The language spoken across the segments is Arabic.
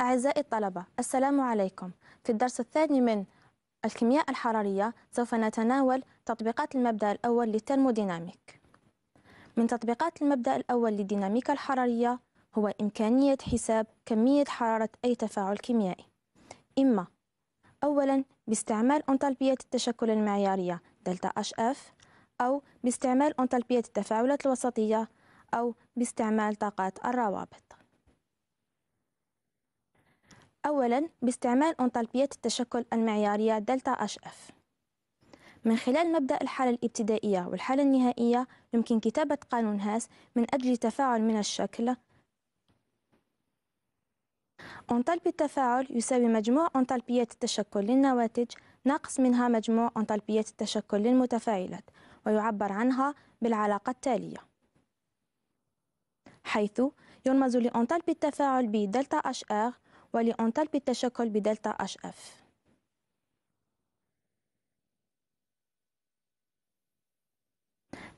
أعزائي الطلبة السلام عليكم في الدرس الثاني من الكيمياء الحرارية سوف نتناول تطبيقات المبدأ الأول للترموديناميك من تطبيقات المبدأ الأول للديناميكا الحرارية هو إمكانية حساب كمية حرارة أي تفاعل كيميائي إما أولا باستعمال أنطالبية التشكل المعيارية دلتا اش اف أو باستعمال أنطالبية التفاعلات الوسطية أو باستعمال طاقات الروابط أولا باستعمال أنطالبية التشكل المعيارية دلتا اش اف من خلال مبدأ الحالة الابتدائية والحالة النهائية يمكن كتابة قانون هاس من أجل تفاعل من الشكل أنطالبي التفاعل يساوي مجموع أنطالبيات التشكل للنواتج ناقص منها مجموع أنطالبيات التشكل للمتفاعلات ويعبر عنها بالعلاقة التالية حيث يرمز لأنطالبي التفاعل ب دلتا اش ولأنطال التشكل بدلتا اش اف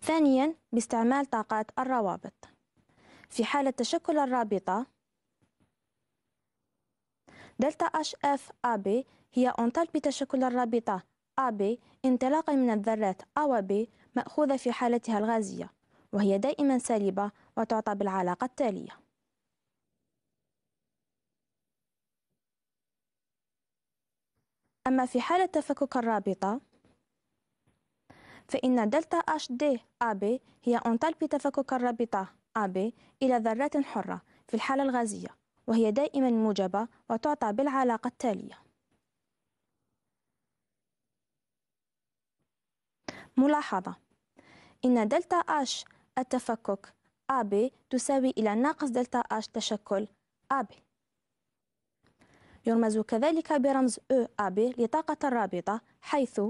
ثانيا باستعمال طاقات الروابط في حالة تشكل الرابطة دلتا اش اف بي هي أنطال بتشكل الرابطة AB انطلاقا من الذرات و B مأخوذة في حالتها الغازية وهي دائما سالبة وتعطى بالعلاقة التالية أما في حالة تفكك الرابطة فإن دلتا H دي AB هي أنطالبي تفكك الرابطة AB إلى ذرات حرة في الحالة الغازية وهي دائما موجبة وتعطى بالعلاقة التالية ملاحظة إن دلتا H التفكك AB تساوي إلى ناقص دلتا H تشكل AB يرمز كذلك برمز أ ب لطاقة الرابطة حيث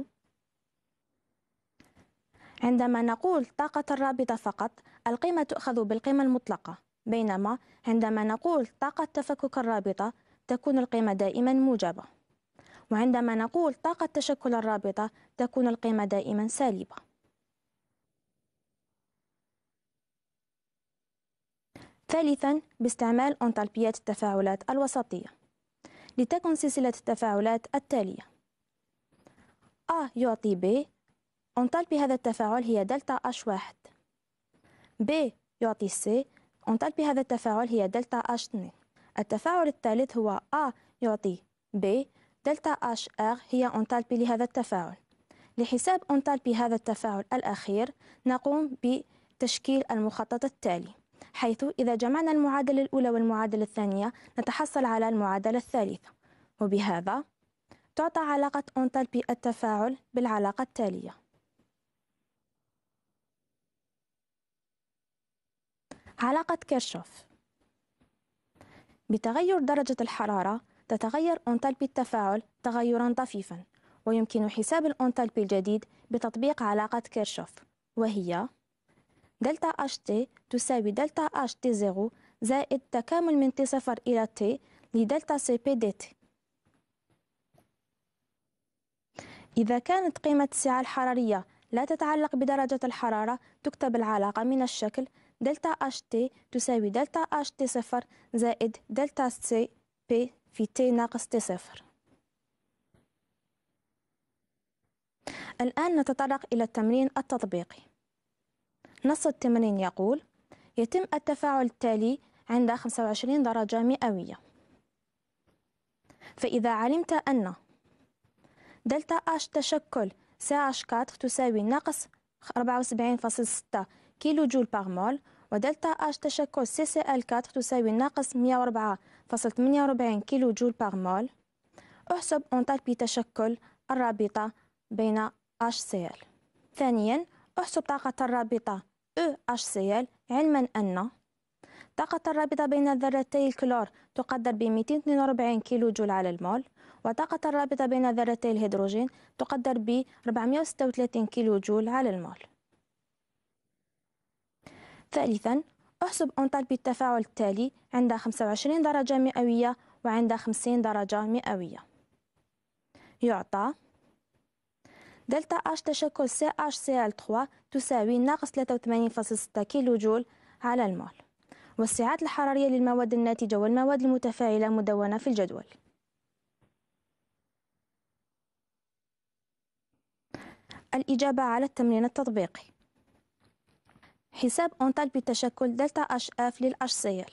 عندما نقول طاقة الرابطة فقط القيمة تؤخذ بالقيمة المطلقة بينما عندما نقول طاقة تفكك الرابطة تكون القيمة دائما موجبة وعندما نقول طاقة تشكل الرابطة تكون القيمة دائما سالبة ثالثا باستعمال أنطالبيات التفاعلات الوسطية لتكن سلسلة التفاعلات التالية A يعطي B أنطال هذا التفاعل هي دلتا اش واحد B يعطي C أنطال هذا التفاعل هي دلتا اش 2 التفاعل الثالث هو A يعطي B دلتا اش ار هي أنطالبي لهذا التفاعل لحساب أنطالبي هذا التفاعل الأخير نقوم بتشكيل المخطط التالي حيث إذا جمعنا المعادلة الأولى والمعادلة الثانية نتحصل على المعادلة الثالثة وبهذا تعطى علاقة أنطالبي التفاعل بالعلاقة التالية علاقة كيرشوف بتغير درجة الحرارة تتغير أنطالبي التفاعل تغيرا طفيفا ويمكن حساب الأنطالبي الجديد بتطبيق علاقة كيرشوف وهي دلتا اش تي تساوي دلتا اش تي زيرو زائد تكامل من تي صفر إلى تي لدلتا سي بي دي تي إذا كانت قيمة السعة الحرارية لا تتعلق بدرجة الحرارة تكتب العلاقة من الشكل دلتا اش تي تساوي دلتا اش تي صفر زائد دلتا سي بي في تي ناقص تي صفر الآن نتطرق إلى التمرين التطبيقي نص التمرين يقول يتم التفاعل التالي عند 25 درجة مئوية فإذا علمت أن دلتا أش تشكل سي أش 4 تساوي ناقص 74.6 كيلو جول باغ مول ودلتا أش تشكل سي سي ال 4 تساوي ناقص 104.48 كيلو جول باغ مول احسب أنطالبي تشكل الرابطة بين HCl ثانيا احسب طاقة الرابطة EHCl علما أن طاقة الرابطة بين ذرتي الكلور تقدر ب 242 كيلو جول على المول وطاقة الرابطة بين ذرتي الهيدروجين تقدر ب 436 كيلو جول على المول ثالثا احسب أنطالبي التفاعل التالي عند 25 درجة مئوية وعند 50 درجة مئوية يعطى دلتا اش تشكل سي اش سي ال 3 تساوي ناقص 83.6 كيلو جول على المول والسعات الحرارية للمواد الناتجة والمواد المتفاعلة مدونة في الجدول الإجابة على التمرين التطبيقي حساب أنطالبي تشكل دلتا اش اف للأش سي ال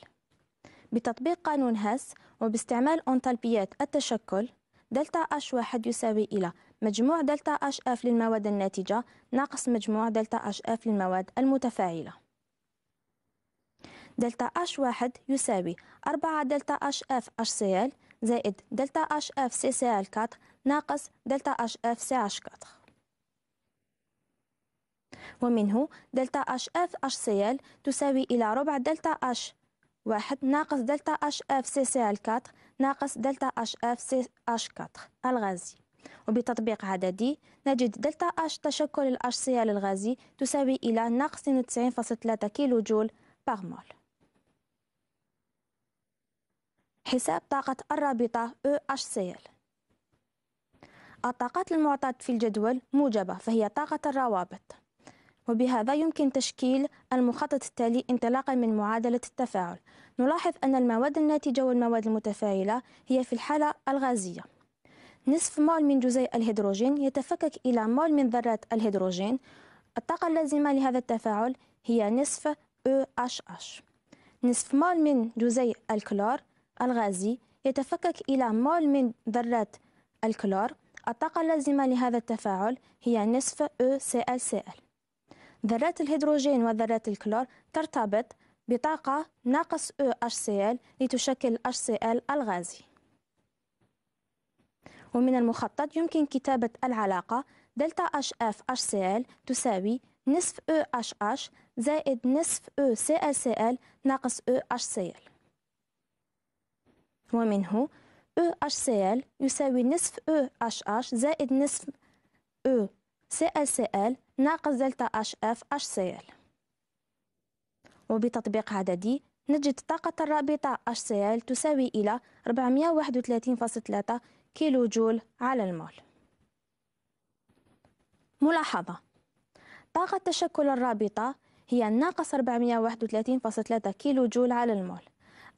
بتطبيق قانون هاس وباستعمال أنطالبيات التشكل دلتا اش واحد يساوي إلى مجموع دلتا اش اف للمواد الناتجة ناقص مجموع دلتا اش اف للمواد المتفاعلة دلتا اش واحد يساوي أربعة دلتا اش اف اش سي ال زائد دلتا اش اف سي سي ال كاتر ناقص دلتا اش اف سي اش كاتر ومنه دلتا اش اف اش سي ال تساوي الى ربع دلتا اش واحد ناقص دلتا اش اف سي سي ال كاتر ناقص دلتا اش اف سي اش كاتر الغازي وبتطبيق عددي نجد دلتا اش تشكل الأشصية للغازي تساوي إلى ناقص 92.3 كيلو جول بار مول حساب طاقة الرابطة او ال الطاقات المعطاة في الجدول موجبة فهي طاقة الروابط وبهذا يمكن تشكيل المخطط التالي انطلاقا من معادلة التفاعل نلاحظ أن المواد الناتجة والمواد المتفاعلة هي في الحالة الغازية نصف مول من جزيء الهيدروجين يتفكك إلى مول من ذرات الهيدروجين الطاقة اللازمة لهذا التفاعل هي نصف OHH نصف مول من جزيء الكلور الغازي يتفكك إلى مول من ذرات الكلور الطاقة اللازمة لهذا التفاعل هي نصف OClCl ذرات الهيدروجين وذرات الكلور ترتبط بطاقة ناقص OHCl لتشكل HCl الغازي ومن المخطط يمكن كتابة العلاقة دلتا اش اف اش سي ال تساوي نصف او اش اش زائد نصف او سي ال سي ال ناقص او اش سي ال ومنه او اش سي ال يساوي نصف او اش اش زائد نصف او سي ال سي ال ناقص دلتا اش اف اش سي ال وبتطبيق عددي نجد طاقة الرابطة HCl تساوي إلى 431.3 كيلو جول على المول ملاحظة طاقة تشكل الرابطة هي ناقص 431.3 كيلو جول على المول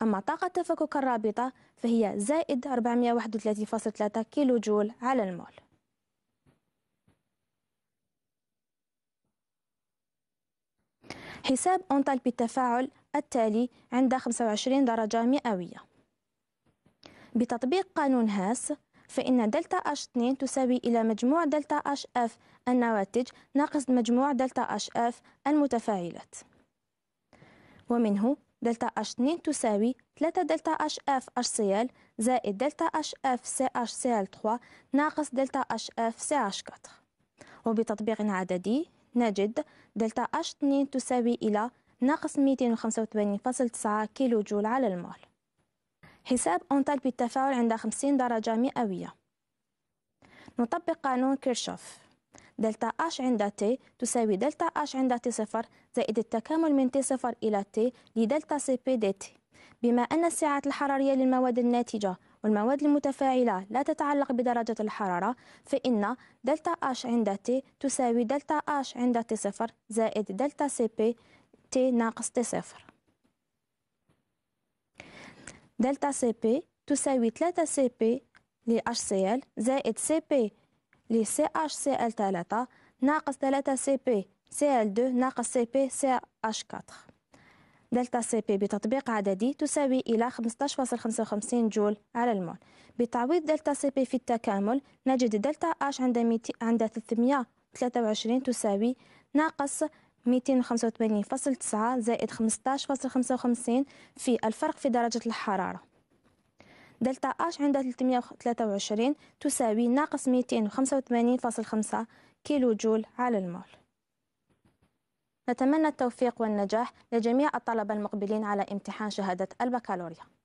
أما طاقة تفكك الرابطة فهي زائد 431.3 كيلو جول على المول حساب أنطالبي التفاعل التالي عند 25 درجة مئوية بتطبيق قانون هاس فإن دلتا اش 2 تساوي إلى مجموع دلتا اش اف النواتج ناقص مجموع دلتا اش اف المتفاعلات ومنه دلتا اش 2 تساوي 3 دلتا اش اف اش سيال زائد دلتا اش اف سي اش سيال 3 ناقص دلتا اش اف سي اش 4 وبتطبيق عددي نجد دلتا اش 2 تساوي إلى ناقص 285.9 كيلو جول على المول حساب أونتاك بالتفاعل عند 50 درجة مئوية نطبق قانون كيرشوف دلتا اش عند تي تساوي دلتا اش عند تي صفر زائد التكامل من تي صفر إلى تي لدلتا سي بي دي تي بما أن السعات الحرارية للمواد الناتجة والمواد المتفاعلة لا تتعلق بدرجة الحرارة فإن دلتا اش عند تي تساوي دلتا اش عند تي صفر زائد دلتا سي بي تي ناقص تي صفر دلتا سي بي تساوي 3 سي بي لي اش سي ال زائد سي بي لي سي اش سي ال 3 ناقص 3 سي بي سي ال 2 ناقص سي بي سي اش 4 دلتا سي بي بتطبيق عددي تساوي إلى 15.55 جول على المول بتعويض دلتا سي بي في التكامل نجد دلتا اش عند 323 تساوي ناقص 285.9 زائد 15.55 في الفرق في درجة الحرارة دلتا اش عند 323 تساوي ناقص 285.5 كيلو جول على المول نتمنى التوفيق والنجاح لجميع الطلبة المقبلين على امتحان شهادة البكالوريا